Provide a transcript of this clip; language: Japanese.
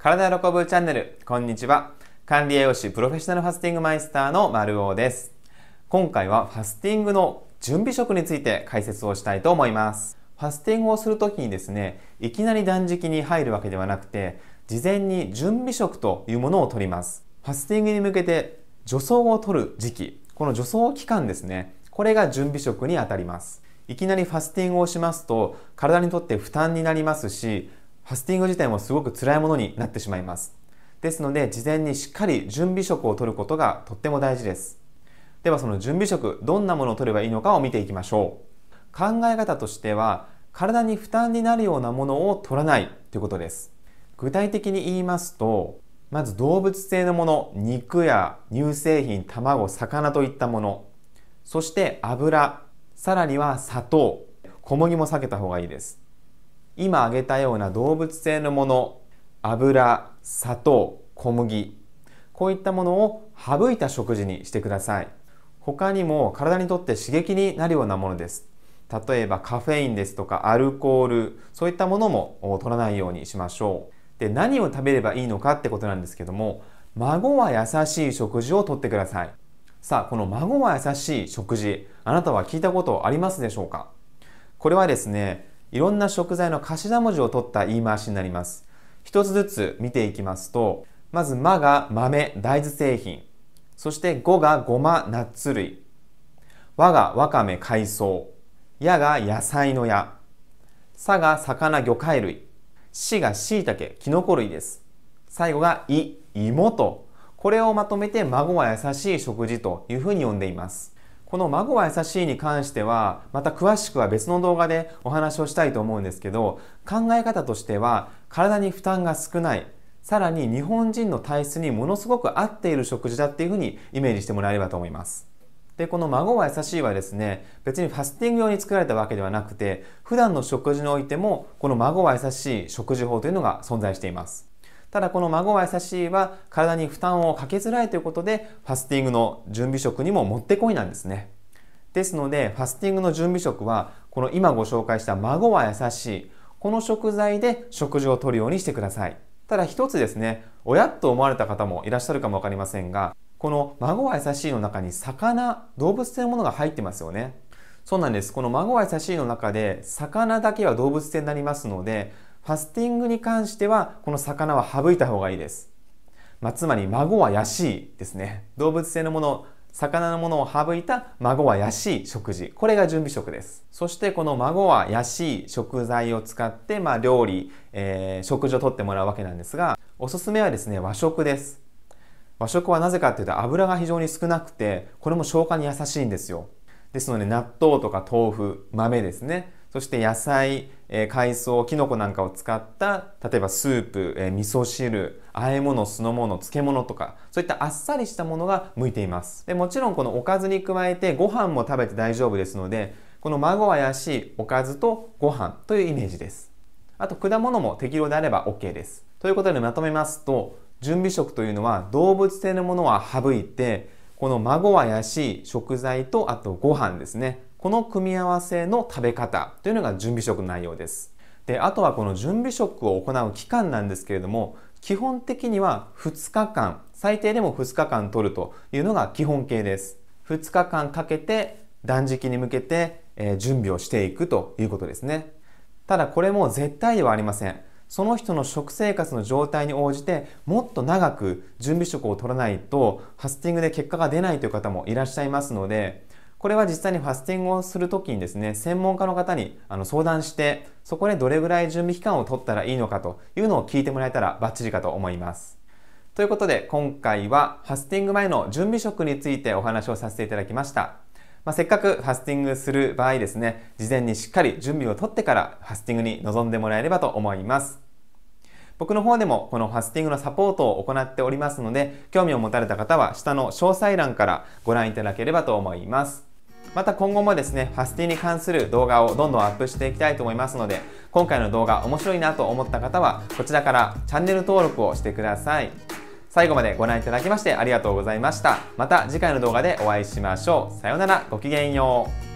体喜ぶチャンネル、こんにちは。管理栄養士プロフェッショナルファスティングマイスターの丸尾です。今回はファスティングの準備食について解説をしたいと思います。ファスティングをするときにですね、いきなり断食に入るわけではなくて、事前に準備食というものをとります。ファスティングに向けて助走を取る時期、この助走期間ですね、これが準備食にあたります。いきなりファスティングをしますと、体にとって負担になりますし、ファスティング自体もすごく辛いものになってしまいます。ですので、事前にしっかり準備食を取ることがとっても大事です。ではその準備食、どんなものを取ればいいのかを見ていきましょう。考え方としては、体に負担になるようなものを取らないということです。具体的に言いますと、まず動物性のもの、肉や乳製品、卵、魚といったもの、そして油、さらには砂糖、小麦も避けた方がいいです。今挙げたような動物性のもの油砂糖小麦こういったものを省いた食事にしてください他にも体にとって刺激になるようなものです例えばカフェインですとかアルコールそういったものも取らないようにしましょうで何を食べればいいのかってことなんですけども孫は優しい食事をとってくださいさあこの孫は優しい食事あなたは聞いたことありますでしょうかこれはですねいろんな食材の頭文字を取った言い回しになります。一つずつ見ていきますと、まず、まが豆、大豆製品。そして、ごがごま、ナッツ類。わがわかめ、海藻。やが野菜のや。さが魚、魚介類。しがしいたけ、きのこ類です。最後がい、芋と。これをまとめて、孫は優しい食事というふうに呼んでいます。この「孫は優しい」に関してはまた詳しくは別の動画でお話をしたいと思うんですけど考え方としては体に負担が少ないさらに日本人の体質にものすごく合っている食事だっていうふうにイメージしてもらえればと思います。でこの「孫は優しい」はですね別にファスティング用に作られたわけではなくて普段の食事においてもこの「孫は優しい」食事法というのが存在しています。ただこの孫は優しいは体に負担をかけづらいということでファスティングの準備食にももってこいなんですね。ですのでファスティングの準備食はこの今ご紹介した孫は優しいこの食材で食事をとるようにしてください。ただ一つですね、親と思われた方もいらっしゃるかもわかりませんが、この孫は優しいの中に魚、動物性のものが入ってますよね。そうなんです。この孫は優しいの中で、魚だけは動物性になりますので、ファスティングに関しては、この魚は省いた方がいいです。まあ、つまり、孫は安いですね。動物性のもの、魚のものを省いた孫は安い食事。これが準備食です。そしてこの孫は安い食材を使って、まあ、料理、えー、食事をとってもらうわけなんですが、おすすめはですね、和食です。和食はなぜかっていうと油が非常に少なくて、これも消化に優しいんですよ。ですので納豆とか豆腐、豆ですね。そして野菜、えー、海藻、きのこなんかを使った、例えばスープ、えー、味噌汁、和え物、酢の物、漬物とか、そういったあっさりしたものが向いています。でもちろんこのおかずに加えてご飯も食べて大丈夫ですので、この孫怪しいおかずとご飯というイメージです。あと果物も適量であれば OK です。ということでまとめますと、準備食というのは動物性のものは省いて、この孫怪しい食材とあとご飯ですね。この組み合わせの食べ方というのが準備食の内容です。であとはこの準備食を行う期間なんですけれども基本的には2日間最低でも2日間取るというのが基本形です。2日間かけて断食に向けて準備をしていくということですね。ただこれも絶対ではありません。その人の食生活の状態に応じてもっと長く準備食を取らないとファスティングで結果が出ないという方もいらっしゃいますのでこれは実際にファスティングをする時にですね、専門家の方にあの相談して、そこでどれぐらい準備期間を取ったらいいのかというのを聞いてもらえたらバッチリかと思います。ということで、今回はファスティング前の準備食についてお話をさせていただきました。まあ、せっかくファスティングする場合ですね、事前にしっかり準備をとってからファスティングに臨んでもらえればと思います。僕の方でもこのファスティングのサポートを行っておりますので、興味を持たれた方は下の詳細欄からご覧いただければと思います。また今後もですね、ファスティに関する動画をどんどんアップしていきたいと思いますので、今回の動画面白いなと思った方は、こちらからチャンネル登録をしてください。最後までご覧いただきましてありがとうございました。また次回の動画でお会いしましょう。さようなら、ごきげんよう。